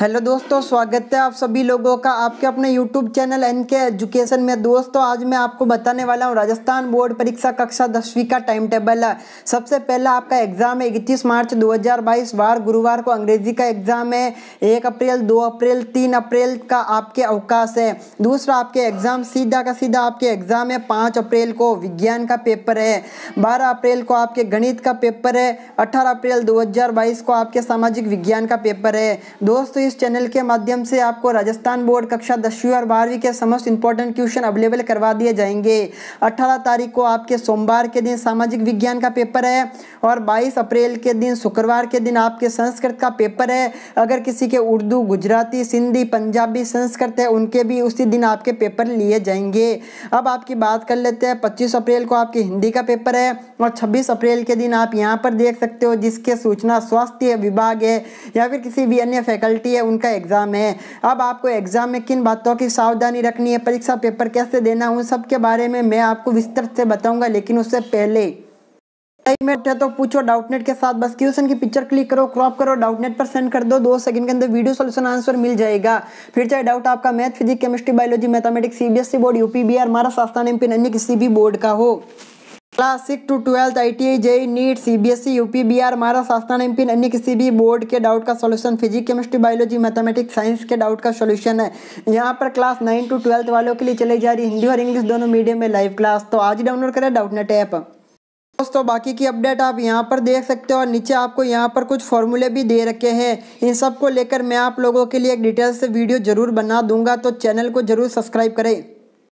hello दोस्तों स्वागत है आप सभी लोगों का आपके अपने YouTube channel N K education में दोस्तों आज मैं आपको बताने वाला हूँ राजस्थान बोर्ड परीक्षा कक्षा दसवीं का टाइम टेबल है सबसे पहला आपका एग्जाम है इकतीस मार्च 2022 वार गुरुवार को अंग्रेजी का एग्जाम है एक अप्रैल दो अप्रैल तीन अप्रैल का आपके अवकाश है दूसरा आपके एग्जाम सीधा का सीधा आपके एग्जाम है पाँच अप्रैल को विज्ञान का पेपर है बारह अप्रैल को आपके गणित का पेपर है अठारह अप्रैल दो को आपके सामाजिक विज्ञान का पेपर है दोस्तों इस चैनल के माध्यम से आपको राजस्थान बोर्ड कक्षा दसवीं और बारहवीं के समस्त इंपॉर्टेंट क्वेश्चन अवेलेबल करवा दिए जाएंगे अठारह तारीख को आपके सोमवार के दिन सामाजिक विज्ञान का पेपर है और बाईस अप्रैल के दिन शुक्रवार के दिन आपके संस्कृत का पेपर है अगर किसी के उर्दू गुजराती सिंधी पंजाबी संस्कृत है उनके भी उसी दिन आपके पेपर लिए जाएंगे अब आपकी बात कर लेते हैं पच्चीस अप्रैल को आपके हिंदी का पेपर है और छब्बीस अप्रैल के दिन आप यहाँ पर देख सकते हो जिसके सूचना स्वास्थ्य विभाग है या फिर किसी भी अन्य फैकल्टी है उनका एग्ज़ाम है अब आपको एग्ज़ाम में किन बातों की सावधानी रखनी है परीक्षा पेपर कैसे देना उन सब के बारे में मैं आपको विस्तृत से बताऊँगा लेकिन उससे पहले में तो पूछो डाउटनेट के साथ बस क्वेश्चन की पिक्चर क्लिक करो क्रॉप करो डाउटनेट पर सेंड कर दो दो सेकंड के अंदर वीडियो सोल्यूशन आंसर मिल जाएगा फिर चाहे डाउट आपका math physics chemistry biology mathematics CBSE board UP Bihar Maharashtra MP अन्य किसी भी बोर्ड का हो class six to twelfth I T I JEE NEET C B S E B R Maharashtra आस्थान एम पी अन्य किसी भी बोर्ड के डाउट का solution physic chemistry biology mathematics science के डाउट का सोल्यूशन है यहाँ पर क्लास नाइन टू ट्वेल्थ वालों के लिए चली जा रही हिंदी और इंग्लिश दोनों मीडियम में लाइव क्लास तो आज डाउनलोड करें डाउटनेट ऐप दोस्तों बाकी की अपडेट आप यहाँ पर देख सकते हो और नीचे आपको यहाँ पर कुछ फॉर्मूले भी दे रखे हैं इन सब को लेकर मैं आप लोगों के लिए एक डिटेल से वीडियो जरूर बना दूंगा तो चैनल को जरूर सब्सक्राइब करें